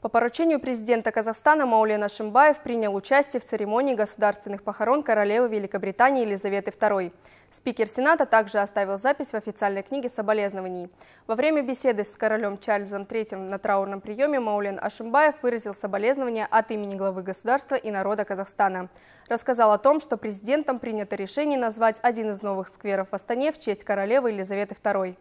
По поручению президента Казахстана Маулена Шимбаев принял участие в церемонии государственных похорон королевы Великобритании Елизаветы II. Спикер Сената также оставил запись в официальной книге соболезнований. Во время беседы с королем Чарльзом III на траурном приеме Маулен Ашимбаев выразил соболезнования от имени главы государства и народа Казахстана. Рассказал о том, что президентом принято решение назвать один из новых скверов в Астане в честь королевы Елизаветы II.